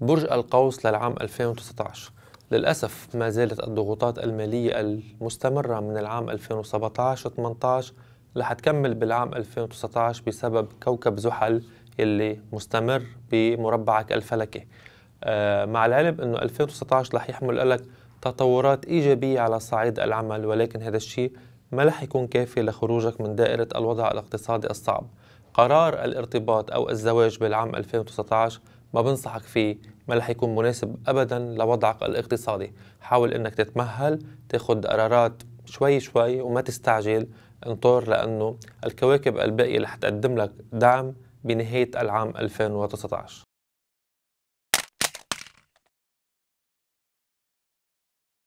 برج القوس للعام 2019 للأسف ما زالت الضغوطات المالية المستمرة من العام 2017-18 رح تكمل بالعام 2019 بسبب كوكب زحل اللي مستمر بمربعك الفلكي آه مع العلم انه 2019 رح يحمل لك تطورات ايجابيه على صعيد العمل ولكن هذا الشيء ما رح يكون كافي لخروجك من دائره الوضع الاقتصادي الصعب قرار الارتباط او الزواج بالعام 2019 ما بنصحك فيه ما رح يكون مناسب ابدا لوضعك الاقتصادي حاول انك تتمهل تاخذ قرارات شوي شوي وما تستعجل انطر لانه الكواكب الباقيه رح تقدم لك دعم بنهايه العام 2019